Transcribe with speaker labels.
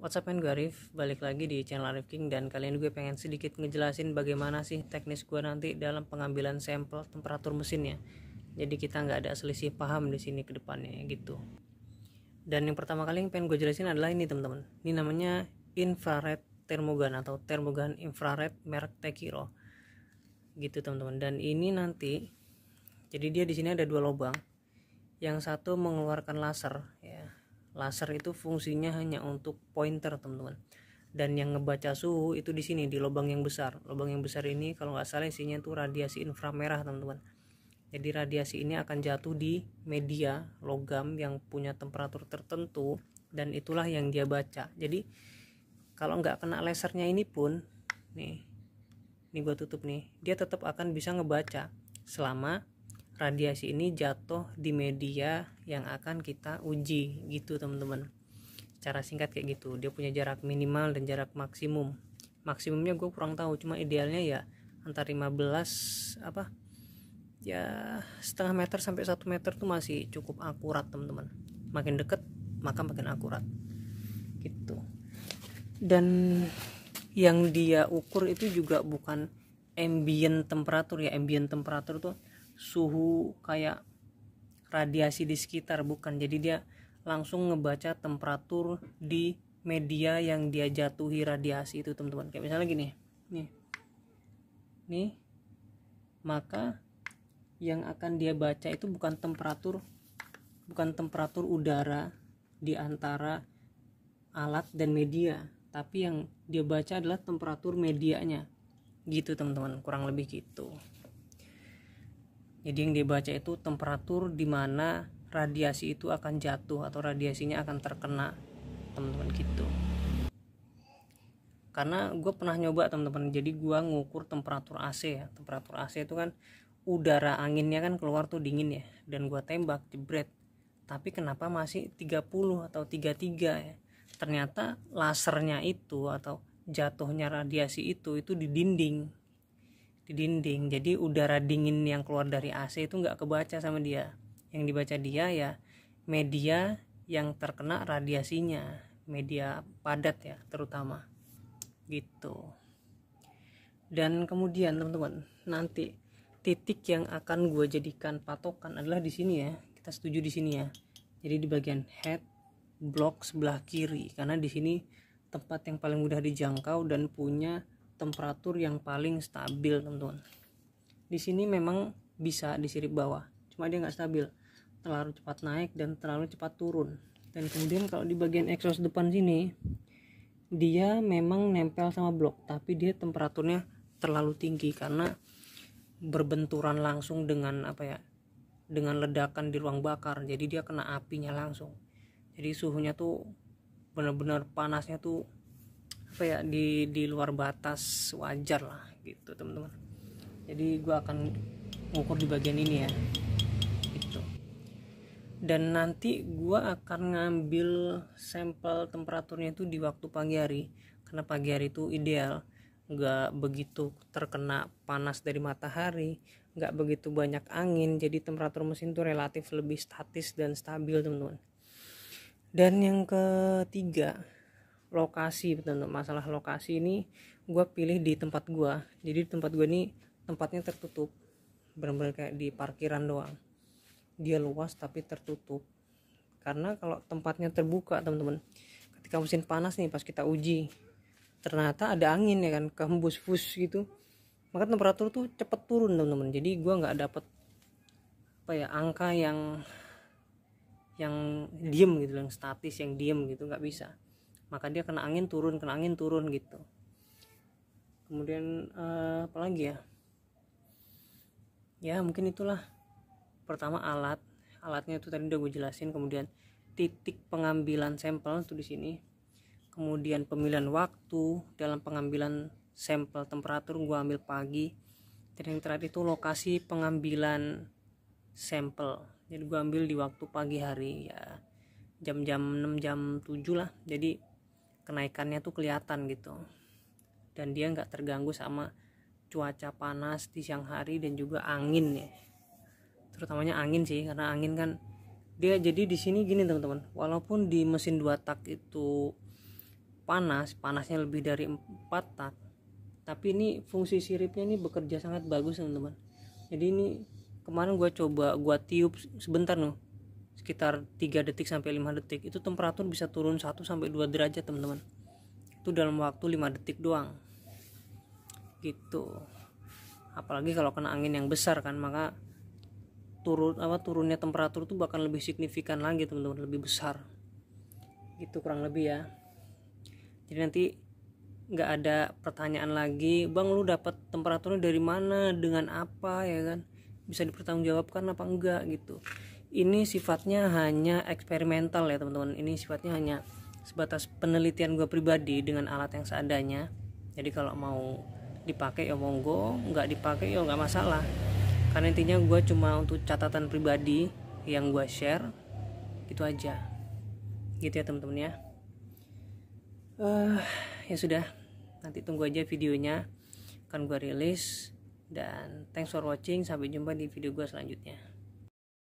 Speaker 1: What's up men, gue Arif, balik lagi di channel Arif King dan kali ini gue pengen sedikit ngejelasin bagaimana sih teknis gue nanti dalam pengambilan sampel temperatur mesinnya. Jadi kita nggak ada selisih paham di sini ke depannya gitu. Dan yang pertama kali yang pengen gue jelasin adalah ini teman-teman. Ini namanya infrared termogan atau termogan infrared merek Tekiro. Gitu teman-teman. Dan ini nanti jadi dia di sini ada dua lubang. Yang satu mengeluarkan laser ya laser itu fungsinya hanya untuk pointer teman-teman dan yang ngebaca suhu itu di sini di lubang yang besar lubang yang besar ini kalau nggak salah isinya itu radiasi inframerah teman-teman jadi radiasi ini akan jatuh di media logam yang punya temperatur tertentu dan itulah yang dia baca jadi kalau nggak kena lasernya ini pun nih ini gua tutup nih dia tetap akan bisa ngebaca selama radiasi ini jatuh di media yang akan kita uji gitu teman-teman Cara singkat kayak gitu dia punya jarak minimal dan jarak maksimum maksimumnya gue kurang tahu cuma idealnya ya antara 15 apa ya setengah meter sampai satu meter tuh masih cukup akurat teman-teman makin deket maka makin akurat gitu dan yang dia ukur itu juga bukan ambient temperatur ya ambient temperatur tuh suhu kayak radiasi di sekitar bukan jadi dia langsung ngebaca temperatur di media yang dia jatuhi radiasi itu teman-teman kayak misalnya gini nih nih maka yang akan dia baca itu bukan temperatur bukan temperatur udara di antara alat dan media tapi yang dia baca adalah temperatur medianya gitu teman-teman kurang lebih gitu jadi yang dibaca itu temperatur di mana radiasi itu akan jatuh atau radiasinya akan terkena teman-teman gitu. Karena gue pernah nyoba teman-teman, jadi gue ngukur temperatur AC ya. Temperatur AC itu kan udara anginnya kan keluar tuh dingin ya dan gue tembak jebret tapi kenapa masih 30 atau 33 ya ternyata lasernya itu atau jatuhnya radiasi itu itu di dinding di dinding jadi udara dingin yang keluar dari AC itu nggak kebaca sama dia yang dibaca dia ya media yang terkena radiasinya media padat ya terutama gitu dan kemudian teman-teman nanti titik yang akan gue jadikan patokan adalah di sini ya kita setuju di sini ya jadi di bagian head blok sebelah kiri karena di sini tempat yang paling mudah dijangkau dan punya temperatur yang paling stabil teman-teman di sini memang bisa di sirip bawah cuma dia nggak stabil terlalu cepat naik dan terlalu cepat turun dan kemudian kalau di bagian exhaust depan sini dia memang nempel sama blok tapi dia temperaturnya terlalu tinggi karena berbenturan langsung dengan apa ya dengan ledakan di ruang bakar jadi dia kena apinya langsung jadi suhunya tuh benar-benar panasnya tuh apa ya di di luar batas wajar lah gitu teman-teman jadi gue akan ngukur di bagian ini ya gitu dan nanti gue akan ngambil sampel temperaturnya itu di waktu pagi hari karena pagi hari itu ideal nggak begitu terkena panas dari matahari nggak begitu banyak angin jadi temperatur mesin itu relatif lebih statis dan stabil teman-teman dan yang ketiga lokasi betul masalah lokasi ini gue pilih di tempat gue jadi tempat gue ini tempatnya tertutup benar-benar kayak di parkiran doang dia luas tapi tertutup karena kalau tempatnya terbuka teman-teman ketika mesin panas nih pas kita uji ternyata ada angin ya kan kehembus fus gitu maka temperatur tuh cepet turun teman-teman jadi gue nggak dapet apa ya angka yang yang diem gitu yang statis yang diem gitu nggak bisa maka dia kena angin turun kena angin turun gitu kemudian uh, apa lagi ya ya mungkin itulah pertama alat alatnya itu tadi udah gue jelasin kemudian titik pengambilan sampel itu di sini kemudian pemilihan waktu dalam pengambilan sampel temperatur gue ambil pagi dan yang terakhir itu lokasi pengambilan sampel jadi gue ambil di waktu pagi hari ya jam-jam 6 jam 7 lah jadi kenaikannya tuh kelihatan gitu dan dia nggak terganggu sama cuaca panas di siang hari dan juga angin ya terutamanya angin sih karena angin kan dia jadi di sini gini teman-teman walaupun di mesin dua tak itu panas panasnya lebih dari empat tak tapi ini fungsi siripnya ini bekerja sangat bagus teman-teman jadi ini kemarin gue coba gue tiup sebentar nih sekitar 3 detik sampai 5 detik itu temperatur bisa turun 1 sampai 2 derajat teman-teman itu dalam waktu 5 detik doang gitu apalagi kalau kena angin yang besar kan maka turun apa turunnya temperatur itu bahkan lebih signifikan lagi teman-teman lebih besar gitu kurang lebih ya jadi nanti nggak ada pertanyaan lagi bang lu dapat temperaturnya dari mana dengan apa ya kan bisa dipertanggungjawabkan apa enggak gitu ini sifatnya hanya eksperimental ya teman-teman ini sifatnya hanya sebatas penelitian gue pribadi dengan alat yang seadanya jadi kalau mau dipakai ya monggo nggak dipakai ya nggak masalah karena intinya gue cuma untuk catatan pribadi yang gue share Itu aja gitu ya teman-teman ya uh, ya sudah nanti tunggu aja videonya akan gue rilis dan thanks for watching sampai jumpa di video gue selanjutnya